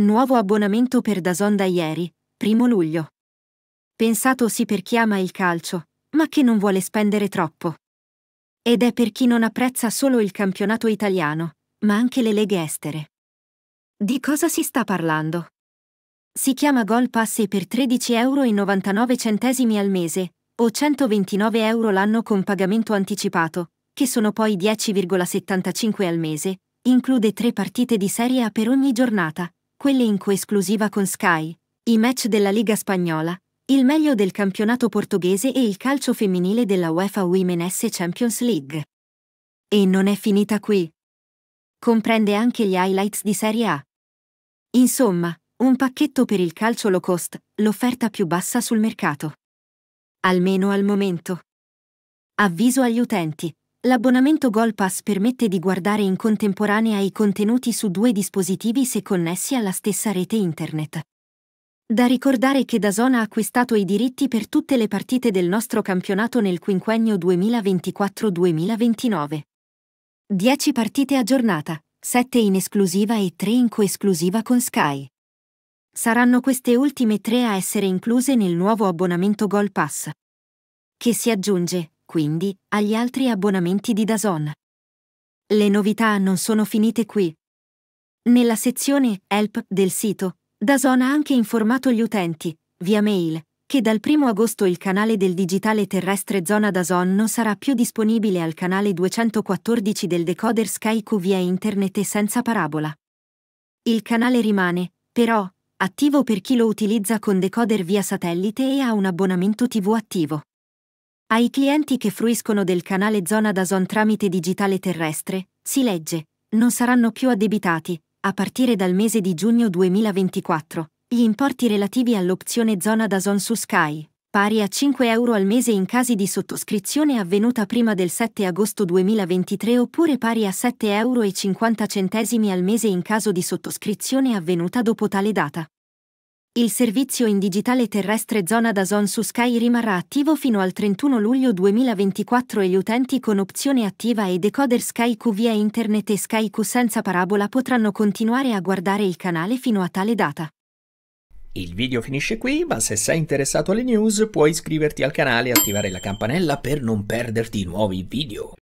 Nuovo abbonamento per Dazon da ieri, 1 luglio. Pensato sì per chi ama il calcio, ma che non vuole spendere troppo. Ed è per chi non apprezza solo il campionato italiano, ma anche le leghe estere. Di cosa si sta parlando? Si chiama Gol Pass e per 13,99 euro al mese, o 129 euro l'anno con pagamento anticipato, che sono poi 10,75 al mese, include tre partite di Serie A per ogni giornata, quelle in coesclusiva con Sky, i match della Liga Spagnola, il meglio del campionato portoghese e il calcio femminile della UEFA Women's Champions League. E non è finita qui. Comprende anche gli highlights di Serie A. Insomma, un pacchetto per il calcio low cost, l'offerta più bassa sul mercato. Almeno al momento. Avviso agli utenti, L'abbonamento Goal Pass permette di guardare in contemporanea i contenuti su due dispositivi se connessi alla stessa rete internet. Da ricordare che Dazon ha acquistato i diritti per tutte le partite del nostro campionato nel quinquennio 2024-2029. 10 partite a giornata, 7 in esclusiva e 3 in coesclusiva con Sky. Saranno queste ultime tre a essere incluse nel nuovo abbonamento Goal Pass, che si aggiunge, quindi, agli altri abbonamenti di Dazon. Le novità non sono finite qui. Nella sezione Help del sito, Dazon ha anche informato gli utenti, via mail, che dal 1 agosto il canale del digitale terrestre Zona Dazon non sarà più disponibile al canale 214 del decoder SkyQ via internet e senza parabola. Il canale rimane, però, attivo per chi lo utilizza con decoder via satellite e ha un abbonamento TV attivo. Ai clienti che fruiscono del canale Zona da Zon tramite digitale terrestre, si legge, non saranno più addebitati, a partire dal mese di giugno 2024, gli importi relativi all'opzione Zona da Zon su Sky, pari a 5 euro al mese in casi di sottoscrizione avvenuta prima del 7 agosto 2023 oppure pari a 7,50 euro al mese in caso di sottoscrizione avvenuta dopo tale data. Il servizio in digitale terrestre Zona da Zon su Sky rimarrà attivo fino al 31 luglio 2024 e gli utenti con opzione attiva e decoder Sky Q via internet e Sky Q senza parabola potranno continuare a guardare il canale fino a tale data. Il video finisce qui, ma se sei interessato alle news puoi iscriverti al canale e attivare la campanella per non perderti nuovi video.